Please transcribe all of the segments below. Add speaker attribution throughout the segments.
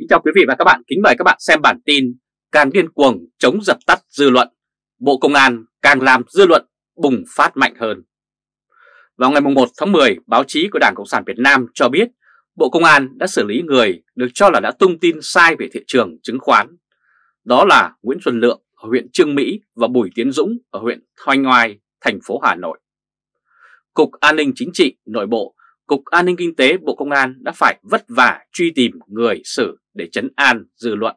Speaker 1: Kính chào quý vị và các bạn, kính mời các bạn xem bản tin Càng điên cuồng chống dập tắt dư luận, Bộ Công an càng làm dư luận bùng phát mạnh hơn. Vào ngày 1 tháng 10, báo chí của Đảng Cộng sản Việt Nam cho biết Bộ Công an đã xử lý người được cho là đã tung tin sai về thị trường chứng khoán. Đó là Nguyễn Xuân Lượng ở huyện Trương Mỹ và Bùi Tiến Dũng ở huyện Hoành Oai, thành phố Hà Nội. Cục An ninh Chính trị Nội bộ Cục An ninh Kinh tế Bộ Công an đã phải vất vả truy tìm người xử để chấn an dư luận.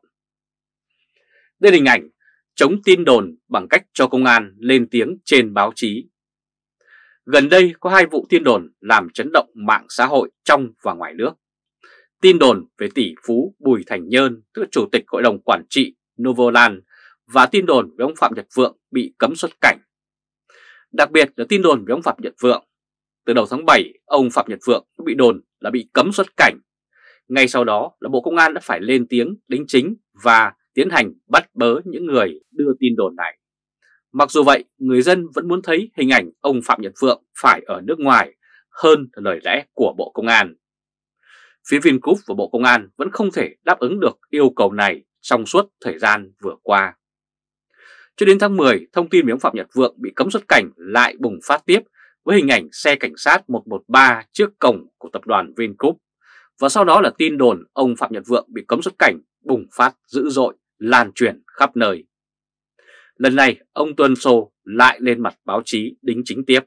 Speaker 1: Đây là hình ảnh chống tin đồn bằng cách cho công an lên tiếng trên báo chí. Gần đây có hai vụ tin đồn làm chấn động mạng xã hội trong và ngoài nước. Tin đồn về tỷ phú Bùi Thành Nhơn, tức Chủ tịch Hội đồng Quản trị Novoland và tin đồn về ông Phạm Nhật Vượng bị cấm xuất cảnh. Đặc biệt là tin đồn về ông Phạm Nhật Vượng. Từ đầu tháng 7, ông Phạm Nhật Vượng bị đồn là bị cấm xuất cảnh ngay sau đó là Bộ Công an đã phải lên tiếng đính chính và tiến hành bắt bớ những người đưa tin đồn này. Mặc dù vậy, người dân vẫn muốn thấy hình ảnh ông Phạm Nhật Vượng phải ở nước ngoài hơn lời lẽ của Bộ Công an. Phía Vingroup và Bộ Công an vẫn không thể đáp ứng được yêu cầu này trong suốt thời gian vừa qua. Cho đến tháng 10, thông tin về ông Phạm Nhật Vượng bị cấm xuất cảnh lại bùng phát tiếp với hình ảnh xe cảnh sát 113 trước cổng của tập đoàn Vingroup và sau đó là tin đồn ông Phạm Nhật Vượng bị cấm xuất cảnh bùng phát dữ dội, lan truyền khắp nơi. Lần này ông Tuân Sô lại lên mặt báo chí đính chính tiếp.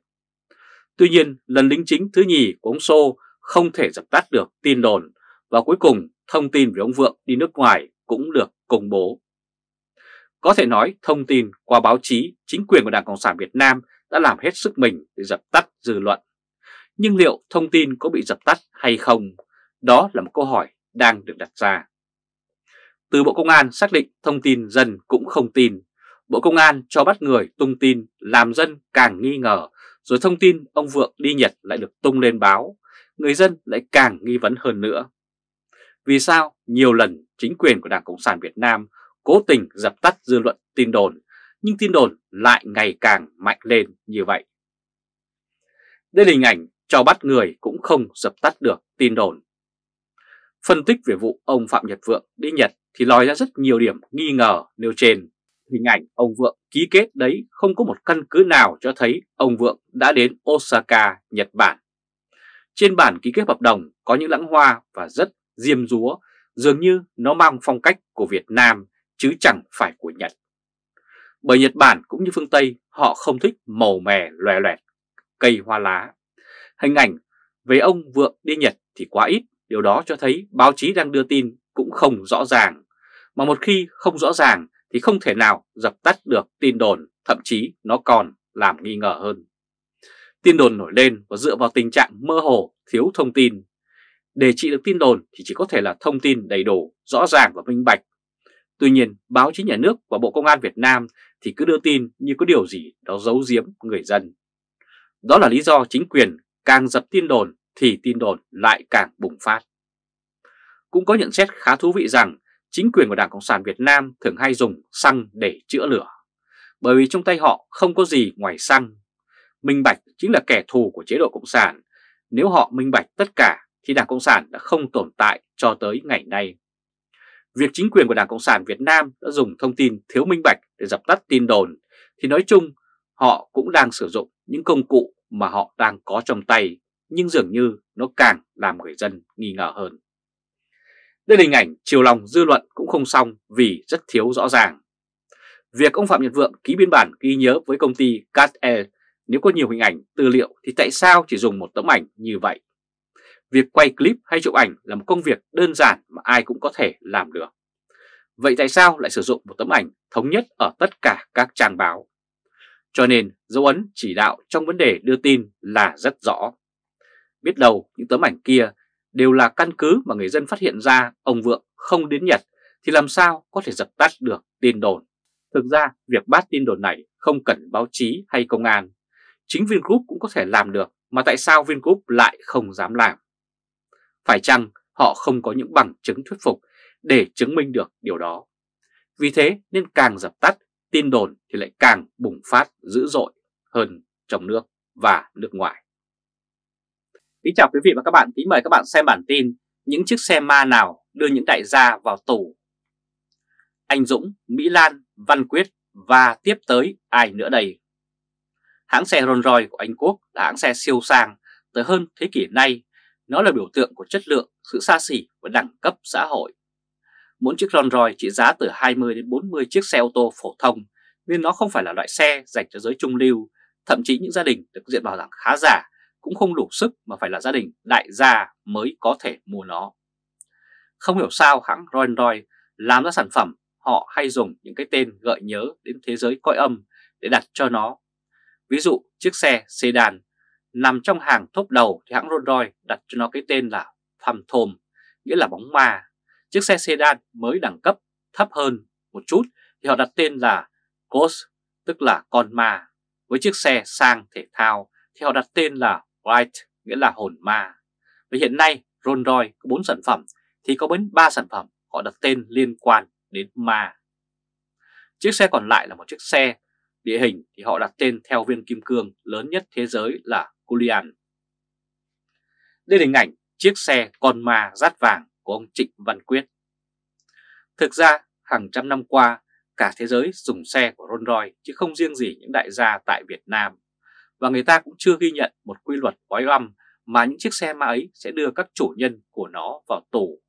Speaker 1: Tuy nhiên lần đính chính thứ nhì của ông Sô không thể dập tắt được tin đồn và cuối cùng thông tin về ông Vượng đi nước ngoài cũng được công bố. Có thể nói thông tin qua báo chí, chính quyền của Đảng Cộng sản Việt Nam đã làm hết sức mình để dập tắt dư luận. Nhưng liệu thông tin có bị dập tắt hay không đó là một câu hỏi đang được đặt ra. Từ Bộ Công an xác định thông tin dân cũng không tin. Bộ Công an cho bắt người tung tin làm dân càng nghi ngờ, rồi thông tin ông Vượng đi Nhật lại được tung lên báo, người dân lại càng nghi vấn hơn nữa. Vì sao nhiều lần chính quyền của Đảng Cộng sản Việt Nam cố tình dập tắt dư luận tin đồn, nhưng tin đồn lại ngày càng mạnh lên như vậy? Đây là hình ảnh cho bắt người cũng không dập tắt được tin đồn Phân tích về vụ ông Phạm Nhật Vượng đi Nhật thì lòi ra rất nhiều điểm nghi ngờ nêu trên. Hình ảnh ông Vượng ký kết đấy không có một căn cứ nào cho thấy ông Vượng đã đến Osaka, Nhật Bản. Trên bản ký kết hợp đồng có những lãng hoa và rất diêm rúa, dường như nó mang phong cách của Việt Nam chứ chẳng phải của Nhật. Bởi Nhật Bản cũng như phương Tây, họ không thích màu mè loè loẹt, cây hoa lá. Hình ảnh về ông Vượng đi Nhật thì quá ít Điều đó cho thấy báo chí đang đưa tin cũng không rõ ràng, mà một khi không rõ ràng thì không thể nào dập tắt được tin đồn, thậm chí nó còn làm nghi ngờ hơn. Tin đồn nổi lên và dựa vào tình trạng mơ hồ, thiếu thông tin. Để trị được tin đồn thì chỉ có thể là thông tin đầy đủ, rõ ràng và minh bạch. Tuy nhiên, báo chí nhà nước và Bộ Công an Việt Nam thì cứ đưa tin như có điều gì đó giấu giếm người dân. Đó là lý do chính quyền càng dập tin đồn thì tin đồn lại càng bùng phát. Cũng có nhận xét khá thú vị rằng chính quyền của Đảng Cộng sản Việt Nam thường hay dùng xăng để chữa lửa, bởi vì trong tay họ không có gì ngoài xăng. Minh Bạch chính là kẻ thù của chế độ Cộng sản, nếu họ minh bạch tất cả thì Đảng Cộng sản đã không tồn tại cho tới ngày nay. Việc chính quyền của Đảng Cộng sản Việt Nam đã dùng thông tin thiếu minh bạch để dập tắt tin đồn thì nói chung họ cũng đang sử dụng những công cụ mà họ đang có trong tay nhưng dường như nó càng làm người dân nghi ngờ hơn. Đây là hình ảnh chiều lòng dư luận cũng không xong vì rất thiếu rõ ràng. Việc ông Phạm Nhật Vượng ký biên bản ghi nhớ với công ty Cat Air nếu có nhiều hình ảnh, tư liệu thì tại sao chỉ dùng một tấm ảnh như vậy? Việc quay clip hay chụp ảnh là một công việc đơn giản mà ai cũng có thể làm được. Vậy tại sao lại sử dụng một tấm ảnh thống nhất ở tất cả các trang báo? Cho nên dấu ấn chỉ đạo trong vấn đề đưa tin là rất rõ. Biết đâu những tấm ảnh kia đều là căn cứ mà người dân phát hiện ra ông Vượng không đến Nhật thì làm sao có thể dập tắt được tin đồn. Thực ra việc bắt tin đồn này không cần báo chí hay công an. Chính Vingroup cũng có thể làm được mà tại sao Vingroup lại không dám làm? Phải chăng họ không có những bằng chứng thuyết phục để chứng minh được điều đó? Vì thế nên càng dập tắt tin đồn thì lại càng bùng phát dữ dội hơn trong nước và nước ngoài. Kính chào quý vị và các bạn, kính mời các bạn xem bản tin Những chiếc xe ma nào đưa những đại gia vào tù Anh Dũng, Mỹ Lan, Văn Quyết và tiếp tới ai nữa đây Hãng xe Rolls Royce của Anh Quốc là hãng xe siêu sang tới hơn thế kỷ nay Nó là biểu tượng của chất lượng, sự xa xỉ và đẳng cấp xã hội Mỗi chiếc Rolls Royce trị giá từ 20 đến 40 chiếc xe ô tô phổ thông nên nó không phải là loại xe dành cho giới trung lưu thậm chí những gia đình được diện bảo rằng khá giả cũng không đủ sức mà phải là gia đình đại gia mới có thể mua nó. Không hiểu sao hãng Rolls-Royce làm ra sản phẩm họ hay dùng những cái tên gợi nhớ đến thế giới coi âm để đặt cho nó. Ví dụ chiếc xe sedan nằm trong hàng top đầu thì hãng Rolls-Royce đặt cho nó cái tên là Phantom, nghĩa là bóng ma. Chiếc xe sedan mới đẳng cấp thấp hơn một chút thì họ đặt tên là Ghost, tức là con ma. Với chiếc xe sang thể thao thì họ đặt tên là White nghĩa là hồn ma. Và hiện nay Rolls Royce có 4 sản phẩm thì có đến 3 sản phẩm họ đặt tên liên quan đến ma. Chiếc xe còn lại là một chiếc xe địa hình thì họ đặt tên theo viên kim cương lớn nhất thế giới là Kulian. Đây là hình ảnh chiếc xe con ma rát vàng của ông Trịnh Văn Quyết. Thực ra, hàng trăm năm qua, cả thế giới dùng xe của Rolls Royce chứ không riêng gì những đại gia tại Việt Nam và người ta cũng chưa ghi nhận một quy luật gói âm mà những chiếc xe ma ấy sẽ đưa các chủ nhân của nó vào tù.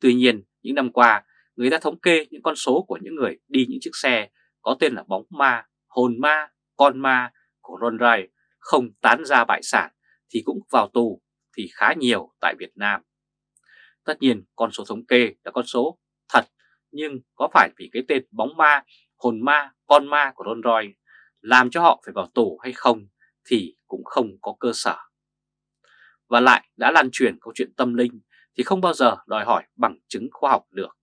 Speaker 1: Tuy nhiên, những năm qua, người ta thống kê những con số của những người đi những chiếc xe có tên là bóng ma, hồn ma, con ma của Ron Ray không tán ra bại sản thì cũng vào tù thì khá nhiều tại Việt Nam. Tất nhiên con số thống kê là con số thật nhưng có phải vì cái tên bóng ma, hồn ma, con ma của Ron Roy làm cho họ phải vào tù hay không thì cũng không có cơ sở. Và lại đã lan truyền câu chuyện tâm linh thì không bao giờ đòi hỏi bằng chứng khoa học được.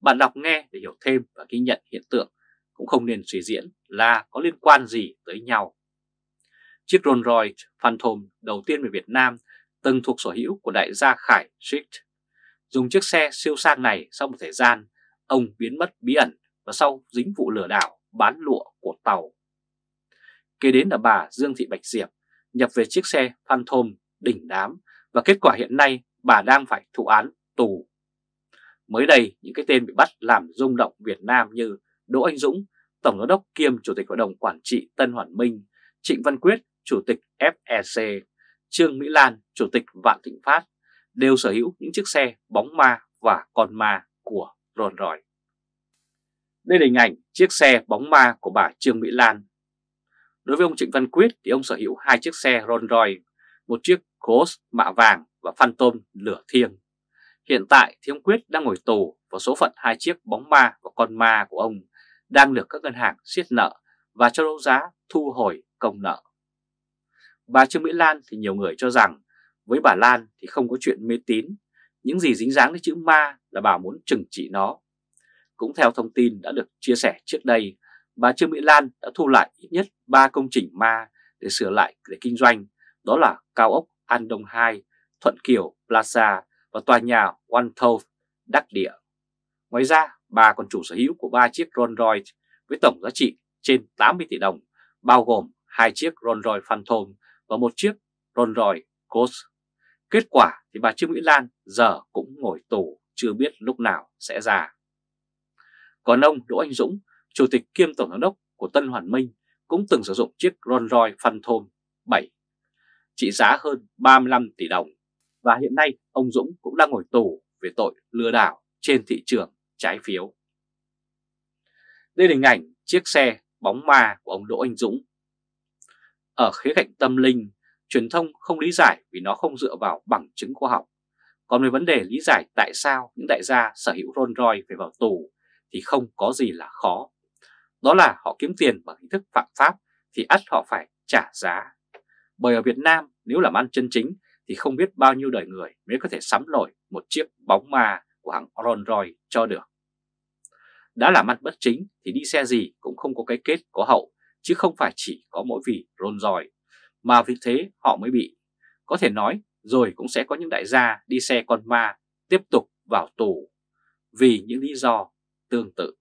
Speaker 1: Bạn đọc nghe để hiểu thêm và ghi nhận hiện tượng cũng không nên suy diễn là có liên quan gì tới nhau. Chiếc Rolls Royce Phantom đầu tiên về Việt Nam từng thuộc sở hữu của đại gia Khải Schick. Dùng chiếc xe siêu sang này sau một thời gian, ông biến mất bí ẩn và sau dính vụ lừa đảo bán lụa của tàu kế đến là bà Dương Thị Bạch Diệp nhập về chiếc xe Phantom đỉnh đám và kết quả hiện nay bà đang phải thụ án tù. Mới đây, những cái tên bị bắt làm rung động Việt Nam như Đỗ Anh Dũng, Tổng giám đốc kiêm Chủ tịch Hội đồng Quản trị Tân Hoàn Minh, Trịnh Văn Quyết, Chủ tịch FEC, Trương Mỹ Lan, Chủ tịch Vạn Thịnh Phát đều sở hữu những chiếc xe bóng ma và con ma của Rolls Royce. Đây là hình ảnh chiếc xe bóng ma của bà Trương Mỹ Lan Đối với ông Trịnh Văn Quyết thì ông sở hữu hai chiếc xe Rolls Royce, một chiếc Ghost mạ vàng và Phantom lửa thiêng. Hiện tại thì ông Quyết đang ngồi tù và số phận hai chiếc bóng ma và con ma của ông đang được các ngân hàng siết nợ và cho đấu giá thu hồi công nợ. Bà Trương Mỹ Lan thì nhiều người cho rằng với bà Lan thì không có chuyện mê tín, những gì dính dáng đến chữ ma là bà muốn trừng trị nó. Cũng theo thông tin đã được chia sẻ trước đây, bà Trương Mỹ Lan đã thu lại ít nhất 3 công trình ma để sửa lại để kinh doanh, đó là cao ốc An Đông 2, Thuận Kiều Plaza và tòa nhà One Thove, Đắc Địa. Ngoài ra, bà còn chủ sở hữu của 3 chiếc Rolls Royce với tổng giá trị trên 80 tỷ đồng, bao gồm 2 chiếc Rolls Royce Phantom và một chiếc Rolls Royce Ghost. Kết quả thì bà Trương Mỹ Lan giờ cũng ngồi tù chưa biết lúc nào sẽ ra. Còn ông Đỗ Anh Dũng Chủ tịch kiêm Tổng giám đốc của Tân Hoàn Minh cũng từng sử dụng chiếc Rolls Royce Phantom 7 trị giá hơn 35 tỷ đồng và hiện nay ông Dũng cũng đang ngồi tù về tội lừa đảo trên thị trường trái phiếu. Đây là hình ảnh chiếc xe bóng ma của ông Đỗ Anh Dũng. Ở khía cạnh tâm linh, truyền thông không lý giải vì nó không dựa vào bằng chứng khoa học. Còn về vấn đề lý giải tại sao những đại gia sở hữu Rolls Royce phải vào tù thì không có gì là khó đó là họ kiếm tiền bằng hình thức phạm pháp thì ắt họ phải trả giá. Bởi ở Việt Nam nếu làm ăn chân chính thì không biết bao nhiêu đời người mới có thể sắm nổi một chiếc bóng ma của hãng Rolls Royce cho được. Đã làm ăn bất chính thì đi xe gì cũng không có cái kết có hậu chứ không phải chỉ có mỗi vì Rolls Royce mà vì thế họ mới bị. Có thể nói rồi cũng sẽ có những đại gia đi xe con ma tiếp tục vào tù vì những lý do tương tự.